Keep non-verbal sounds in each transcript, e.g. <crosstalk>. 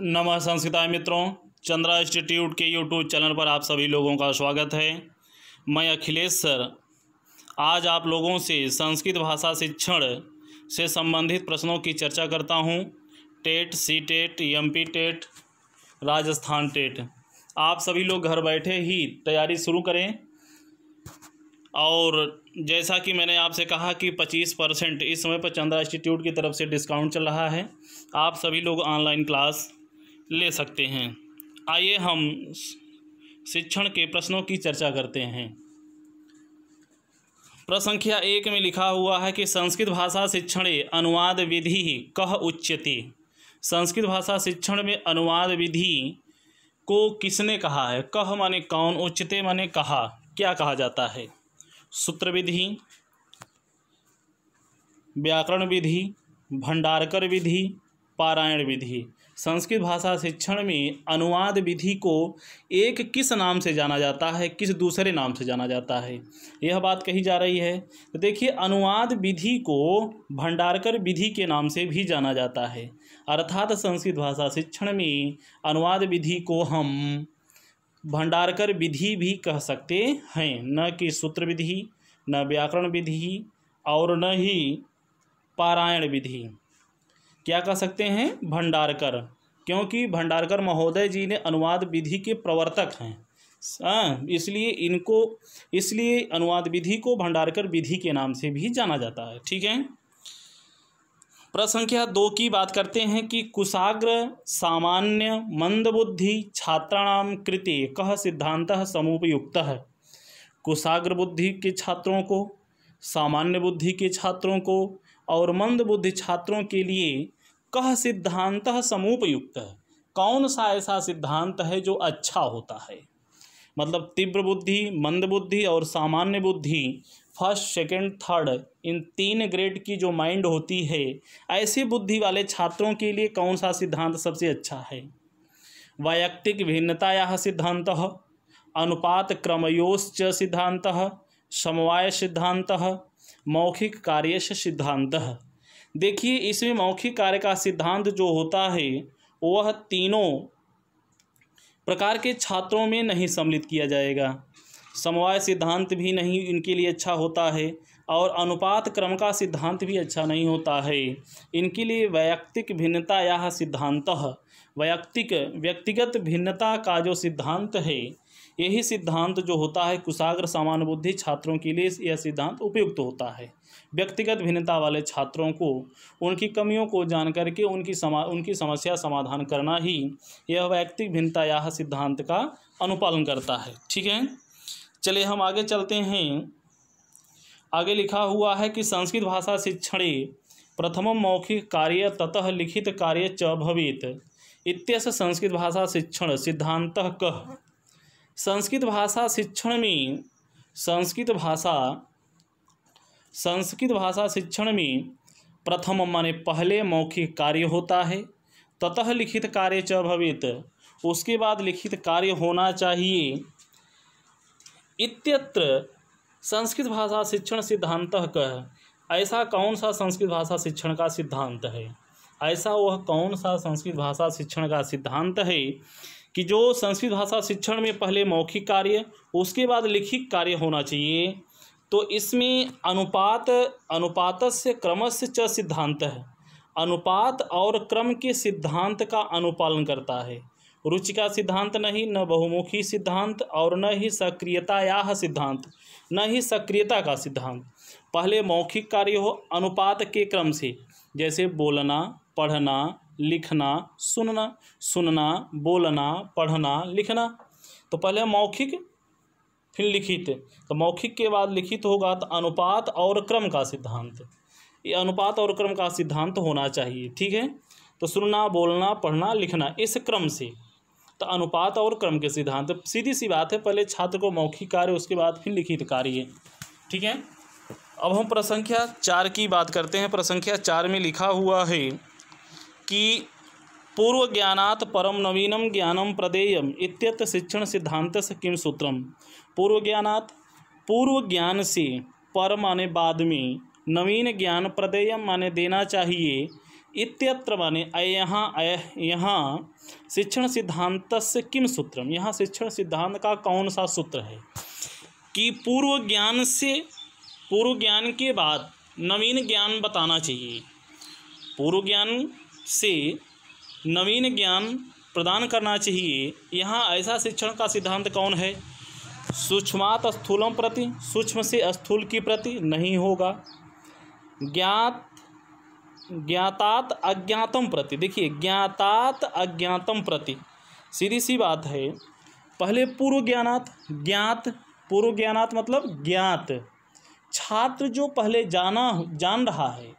नमः संस्कृता मित्रों चंद्रा इंस्टीट्यूट के यूट्यूब चैनल पर आप सभी लोगों का स्वागत है मैं अखिलेश सर आज आप लोगों से संस्कृत भाषा शिक्षण से संबंधित प्रश्नों की चर्चा करता हूं TET C TET M P TET Rajasthan TET आप सभी लोग घर बैठे ही तैयारी शुरू करें और जैसा कि मैंने आपसे कहा कि 25 परसेंट इस समय पर चंद्रा इंस्टीट्यूट की तरफ से डिस्काउंट चल रहा है आप सभी लोग ऑनलाइन क्लास ले सकते हैं आइए हम शिक्षण के प्रश्नों की चर्चा करते हैं प्रश्न संख्या एक में लिखा हुआ है कि संस्कृत भाषा शिक्षण अनुवाद विधि कह उच्यते संस्कृत भाषा शिक्षण में अनुवाद विधि को किसने कहा है कह माने कौन उच्यते माने कहा क्या कहा जाता है सूत्र विधि व्याकरण विधि भंडारकर विधि पारायण विधि संस्कृत भाषा शिक्षण में अनुवाद विधि को एक किस नाम से जाना जाता है किस दूसरे नाम से जाना जाता है यह बात कही जा रही है तो देखिए अनुवाद विधि को भंडारकर विधि के नाम से भी जाना जाता है अर्थात संस्कृत भाषा शिक्षण में अनुवाद विधि को हम भंडारकर विधि भी कह सकते हैं न कि सूत्र विधि न व्याकरण विधि और न ही पारायण विधि क्या कह सकते हैं भंडारकर क्योंकि भंडारकर महोदय जी ने अनुवाद विधि के प्रवर्तक हैं हाँ, इसलिए इनको इसलिए अनुवाद विधि को भंडारकर विधि के नाम से भी जाना जाता है ठीक है प्रश्न संख्या दो की बात करते हैं कि कुशाग्र सामान्य मंदबुद्धि छात्राणाम कृति कह सिद्धांत समुपयुक्त है कुशाग्र बुद्धि के छात्रों को सामान्य बुद्धि के छात्रों को और मंदबुद्धि छात्रों के लिए कह सिद्धांत समुपयुक्त है कौन सा ऐसा सिद्धांत है जो अच्छा होता है मतलब तीव्र बुद्धि मंद बुद्धि और सामान्य बुद्धि फर्स्ट सेकंड थर्ड इन तीन ग्रेड की जो माइंड होती है ऐसी बुद्धि वाले छात्रों के लिए कौन सा सिद्धांत सबसे अच्छा है वैयक्तिक भिन्नताया सिद्धांत अनुपात क्रमयोश्च सिद्धांत समवाय सिद्धांत मौखिक से सिद्धांत देखिए इसमें मौखिक कार्य का सिद्धांत जो होता है वह तीनों प्रकार के छात्रों में नहीं सम्मिलित किया जाएगा समवाय सिद्धांत भी नहीं इनके लिए अच्छा होता है और अनुपात क्रम का सिद्धांत भी अच्छा नहीं होता है इनके लिए वैयक्तिक भिन्नता यह सिद्धांत वैयक्तिक व्यक्तिगत भिन्नता का जो सिद्धांत है यही सिद्धांत जो होता है कुशाग्र सामान्य बुद्धि छात्रों के लिए यह सिद्धांत उपयुक्त होता है व्यक्तिगत भिन्नता वाले छात्रों को उनकी कमियों को जान करके उनकी समा उनकी समस्या समाधान करना ही यह व्यक्तिक भिन्नता यह सिद्धांत का अनुपालन करता है ठीक है चलिए हम आगे चलते हैं आगे लिखा हुआ है कि संस्कृत भाषा शिक्षण प्रथम मौखिक कार्य ततः लिखित कार्य च भवित इत्यस संस्कृत भाषा शिक्षण सिद्धांत कह संस्कृत भाषा शिक्षण में संस्कृत भाषा संस्कृत भाषा शिक्षण में प्रथम माने पहले मौखिक कार्य होता है ततः लिखित कार्य च भवित उसके बाद लिखित कार्य होना चाहिए इत्यत्र संस्कृत भाषा शिक्षण सिद्धांत कह ऐसा कौन सा संस्कृत भाषा शिक्षण का सिद्धांत है ऐसा वह कौन सा संस्कृत भाषा शिक्षण का सिद्धांत है कि जो संस्कृत भाषा शिक्षण में पहले मौखिक कार्य उसके बाद लिखित कार्य होना चाहिए तो इसमें अनुपात अनुपात से क्रमश च सिद्धांत है अनुपात और क्रम के सिद्धांत का अनुपालन करता है रुचि का सिद्धांत नहीं न बहुमुखी सिद्धांत और न ही सक्रियता या सिद्धांत न ही सक्रियता का सिद्धांत पहले मौखिक कार्य हो अनुपात के क्रम से जैसे बोलना पढ़ना लिखना सुनना सुनना बोलना पढ़ना लिखना तो पहले मौखिक फिर लिखित तो मौखिक के बाद लिखित होगा तो अनुपात और क्रम का सिद्धांत ये अनुपात और क्रम का सिद्धांत होना चाहिए ठीक है तो सुनना बोलना पढ़ना लिखना इस क्रम से तो अनुपात और क्रम के सिद्धांत सीधी सी बात है पहले छात्र को मौखिक कार्य उसके बाद फिर लिखित कार्य ठीक है अब हम प्रसंख्या चार की बात करते हैं प्रसंख्या चार में लिखा हुआ है कि पूर्व ज्ञानात परम नवीनम ज्ञानम प्रदेयम इत्यत शिक्षण सिद्धांत से किम सूत्रम पूर्व ज्ञानात पूर्व ज्ञान से पर माने बाद में नवीन ज्ञान प्रदेयम माने देना चाहिए इत्यत्र माने यहाँ यहाँ शिक्षण सिद्धांत से किम सूत्रम यहाँ शिक्षण सिद्धांत का कौन सा सूत्र है कि पूर्व ज्ञान से पूर्व ज्ञान के बाद नवीन ज्ञान बताना चाहिए पूर्व ज्ञान से नवीन ज्ञान प्रदान करना चाहिए यहाँ ऐसा शिक्षण का सिद्धांत कौन है सूक्ष्मात स्थूलों प्रति सूक्ष्म से स्थूल की प्रति नहीं होगा ज्ञात ज्ञातात अज्ञातम प्रति देखिए ज्ञातात अज्ञातम प्रति सीधी सी बात है पहले पूर्व ज्ञानात ज्ञात पूर्व ज्ञानात मतलब ज्ञात छात्र जो पहले जाना जान रहा है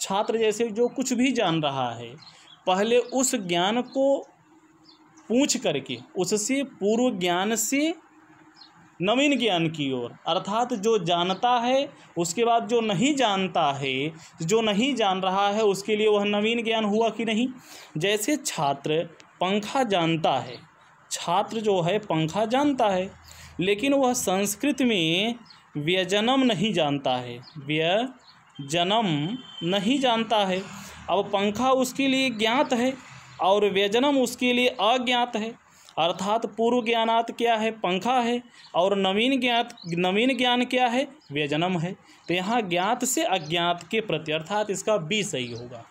छात्र जैसे जो कुछ भी जान रहा है पहले उस ज्ञान को पूछ करके उससे पूर्व ज्ञान से नवीन ज्ञान की ओर अर्थात जो जानता है उसके बाद जो नहीं जानता है जो नहीं जान रहा है उसके लिए वह नवीन ज्ञान हुआ कि नहीं जैसे छात्र पंखा जानता है छात्र जो है पंखा जानता है लेकिन वह संस्कृत में व्यजनम नहीं जानता है व्यय जन्म नहीं जानता है अब पंखा उसके लिए ज्ञात है और व्यजनम उसके लिए अज्ञात है अर्थात पूर्व ज्ञानात क्या है पंखा है और नवीन ज्ञात नवीन ज्ञान क्या है व्यजनम है तो यहाँ ज्ञात से अज्ञात के प्रति अर्थात इसका बी सही होगा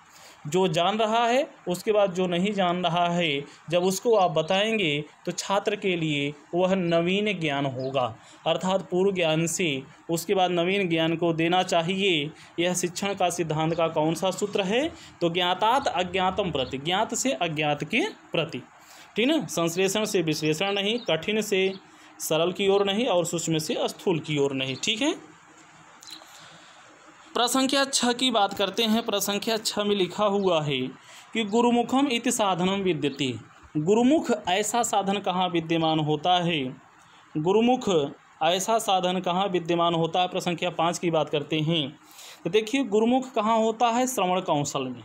जो जान रहा है उसके बाद जो नहीं जान रहा है जब उसको आप बताएंगे तो छात्र के लिए वह नवीन ज्ञान होगा अर्थात पूर्व ज्ञान से उसके बाद नवीन ज्ञान को देना चाहिए यह शिक्षण का सिद्धांत का कौन सा सूत्र है तो ज्ञातात अज्ञातम प्रति ज्ञात से अज्ञात के प्रति ठीक है संश्लेषण से विश्लेषण नहीं कठिन से सरल की ओर नहीं और सूक्ष्म से स्थूल की ओर नहीं ठीक है प्रसंख्या छः की बात करते हैं प्रसंख्या छः में लिखा हुआ है कि गुरुमुखम इति साधनम विद्यति गुरुमुख ऐसा साधन कहाँ विद्यमान होता है गुरुमुख ऐसा साधन कहाँ विद्यमान होता है प्रसंख्या पाँच की बात करते हैं तो देखिए गुरुमुख कहाँ होता है श्रवण कौशल में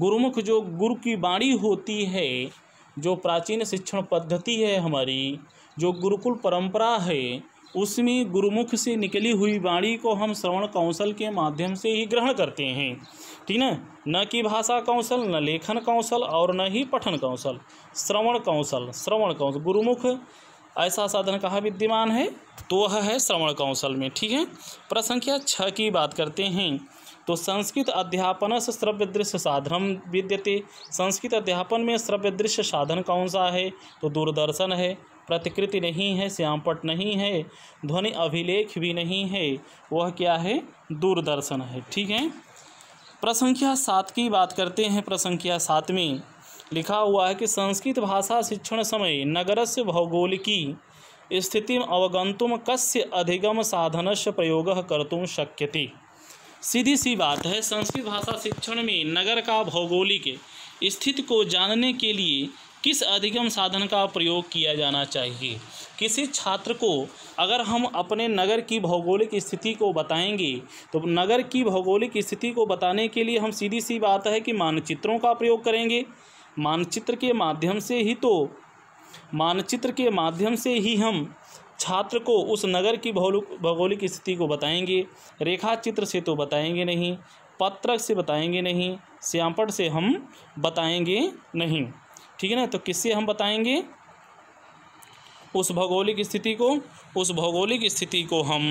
गुरुमुख जो गुरु की वाणी होती है जो प्राचीन शिक्षण पद्धति है हमारी जो गुरुकुल परंपरा है उसमें गुरुमुख से निकली हुई वाणी को हम श्रवण कौशल के माध्यम से ही ग्रहण करते हैं ठीक है न कि भाषा कौशल न लेखन कौशल और न ही पठन कौशल श्रवण कौशल श्रवण कौशल गुरुमुख ऐसा साधन कहाँ विद्यमान है तो वह है श्रवण कौशल में ठीक है प्रश्न संख्या छः की बात करते हैं तो संस्कृत अध्यापन से श्रव्य दृश्य साधन विद्यते संस्कृत अध्यापन में श्रव्य दृश्य साधन कौन सा है तो दूरदर्शन है प्रतिकृति नहीं है श्यामपट नहीं है ध्वनि अभिलेख भी नहीं है वह क्या है दूरदर्शन है ठीक है प्रसंख्या सात की बात करते हैं प्रसंख्या सात में लिखा हुआ है कि संस्कृत भाषा शिक्षण समय नगर से भौगोलिकी स्थिति अवगंतुम कस्य अधिगम साधन से प्रयोग करतुम शक्यते सीधी सी बात है संस्कृत भाषा शिक्षण में नगर का भौगोलिक स्थिति को जानने के लिए किस अधिगम साधन का प्रयोग किया जाना चाहिए किसी छात्र को अगर हम अपने नगर की भौगोलिक स्थिति को बताएंगे तो नगर की भौगोलिक स्थिति को बताने के लिए हम सीधी सी बात है कि मानचित्रों का प्रयोग करेंगे मानचित्र के माध्यम से ही तो मानचित्र के माध्यम से ही हम छात्र को उस नगर की भौगोलिक स्थिति को बताएंगे रेखा चित्र से तो बताएंगे नहीं पत्रक से बताएंगे नहीं श्यामपट से हम बताएंगे नहीं ठीक है ना तो किससे हम बताएंगे उस भौगोलिक स्थिति को उस भौगोलिक स्थिति को हम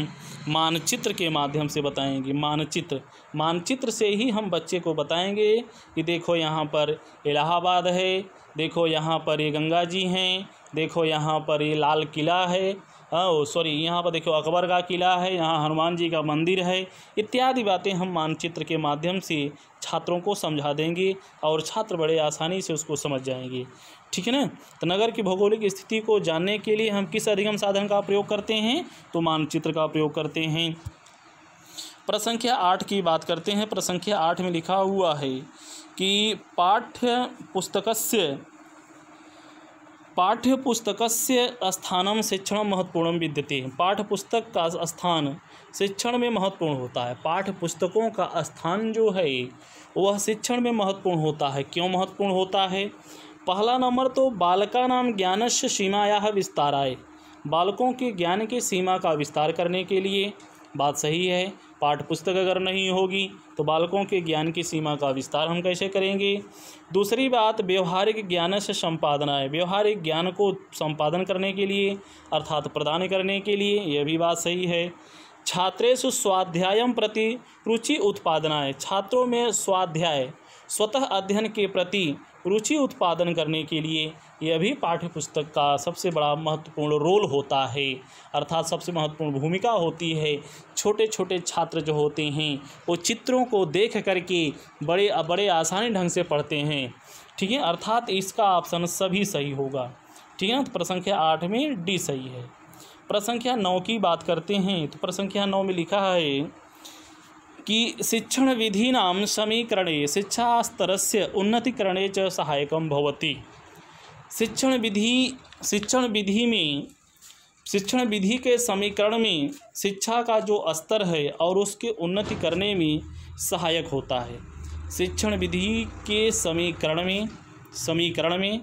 मानचित्र के माध्यम से बताएंगे मानचित्र मानचित्र से ही हम बच्चे को बताएंगे कि देखो यहाँ पर इलाहाबाद है देखो यहाँ पर ये गंगा जी हैं देखो यहाँ पर ये लाल किला है सॉरी हाँ, यहाँ पर देखो अकबर का किला है यहाँ हनुमान जी का मंदिर है इत्यादि बातें हम मानचित्र के माध्यम से छात्रों को समझा देंगे और छात्र बड़े आसानी से उसको समझ जाएंगे ठीक है ना तो नगर की भौगोलिक स्थिति को जानने के लिए हम किस अधिगम साधन का प्रयोग करते हैं तो मानचित्र का प्रयोग करते हैं प्रसंख्या आठ की बात करते हैं प्रसंख्या आठ में लिखा हुआ है कि पाठ्य पुस्तक से पाठ्यपुस्तक स्थानम शिक्षण महत्वपूर्ण विद्यते पाठ्यपुस्तक का स्थान शिक्षण में महत्वपूर्ण होता है पाठ्यपुस्तकों का स्थान जो है वह शिक्षण में महत्वपूर्ण होता है क्यों महत्वपूर्ण होता है पहला नंबर तो बालका नाम ज्ञान से सीमाया विस्तार आए बालकों के ज्ञान की सीमा का विस्तार करने के लिए बात सही है पाठ्यपुस्तक अगर नहीं होगी तो बालकों के ज्ञान की सीमा का विस्तार हम कैसे करेंगे दूसरी बात व्यवहारिक ज्ञान से संपादना है व्यवहारिक ज्ञान को संपादन करने के लिए अर्थात प्रदान करने के लिए यह भी बात सही है छात्रेश स्वाध्याय प्रति रुचि उत्पादना है छात्रों में स्वाध्याय स्वतः अध्ययन के प्रति रुचि उत्पादन करने के लिए यह भी पाठ्य पुस्तक का सबसे बड़ा महत्वपूर्ण रोल होता है अर्थात सबसे महत्वपूर्ण भूमिका होती है छोटे छोटे छात्र जो होते हैं वो चित्रों को देख करके बड़े बड़े आसानी ढंग से पढ़ते हैं ठीक है अर्थात इसका ऑप्शन सभी सही होगा ठीक है ना तो प्रश्न संख्या आठ में डी सही है प्रश्न संख्या नौ की बात करते हैं तो प्रश्न संख्या नौ में लिखा है कि शिक्षण विधि नाम समीकरणे शिक्षा स्तर से उन्नतिकरणे च सहायक भवती शिक्षण विधि शिक्षण विधि में शिक्षण विधि के समीकरण में शिक्षा का जो स्तर है और उसके उन्नति करने में सहायक होता है शिक्षण विधि के समीकरण में समीकरण में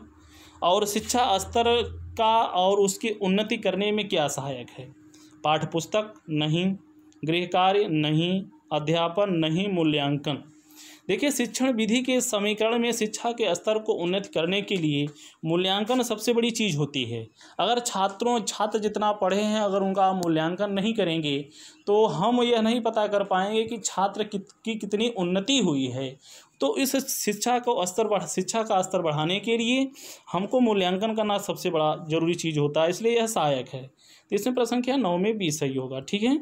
और शिक्षा स्तर का और उसकी उन्नति करने में क्या सहायक है पाठ्यपुस्तक नहीं गृह कार्य नहीं अध्यापन नहीं मूल्यांकन देखिए शिक्षण विधि के समीकरण में शिक्षा के स्तर को उन्नत करने के लिए मूल्यांकन सबसे बड़ी चीज़ होती है अगर छात्रों छात्र जितना पढ़े हैं अगर उनका मूल्यांकन नहीं करेंगे तो हम यह नहीं पता कर पाएंगे कि छात्र कित की कितनी उन्नति हुई है तो इस शिक्षा को स्तर बढ़ शिक्षा का स्तर बढ़ाने के लिए हमको मूल्यांकन करना सबसे बड़ा जरूरी चीज़ होता है इसलिए यह सहायक है तो इसमें प्रश्न क्या नौ में बीस सही होगा ठीक है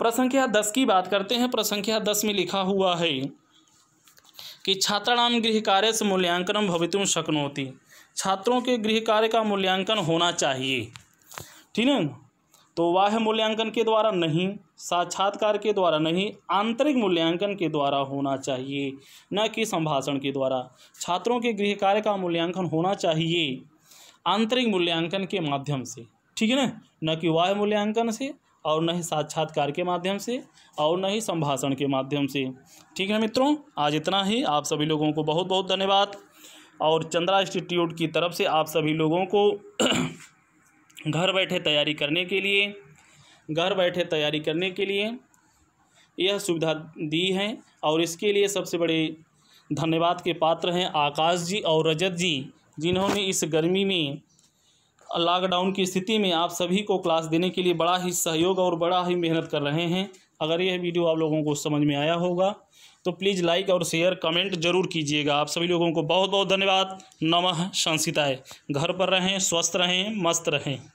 प्रसंख्या दस की बात करते हैं प्रसंख्या दस में लिखा हुआ है कि छात्राणाम गृह कार्य से मूल्यांकन भवितुम शक्नोती छात्रों के गृह कार्य का मूल्यांकन होना चाहिए ठीक है तो वाह मूल्यांकन के द्वारा नहीं साक्षात्कार के द्वारा नहीं आंतरिक मूल्यांकन के द्वारा होना चाहिए न कि संभाषण के द्वारा छात्रों के गृह कार्य का मूल्यांकन होना चाहिए आंतरिक मूल्यांकन के माध्यम से ठीक है न कि वाह मूल्यांकन से और न ही साक्षात्कार के माध्यम से और न ही संभाषण के माध्यम से ठीक है मित्रों आज इतना ही आप सभी लोगों को बहुत बहुत धन्यवाद और चंद्रा इंस्टीट्यूट की तरफ से आप सभी लोगों को <clears throat> घर बैठे तैयारी करने के लिए घर बैठे तैयारी करने के लिए यह सुविधा दी है और इसके लिए सबसे बड़े धन्यवाद के पात्र हैं आकाश जी और रजत जी जिन्होंने इस गर्मी में लॉकडाउन की स्थिति में आप सभी को क्लास देने के लिए बड़ा ही सहयोग और बड़ा ही मेहनत कर रहे हैं अगर यह वीडियो आप लोगों को समझ में आया होगा तो प्लीज़ लाइक और शेयर कमेंट जरूर कीजिएगा आप सभी लोगों को बहुत बहुत धन्यवाद नमः संसिताय घर पर रहें स्वस्थ रहें मस्त रहें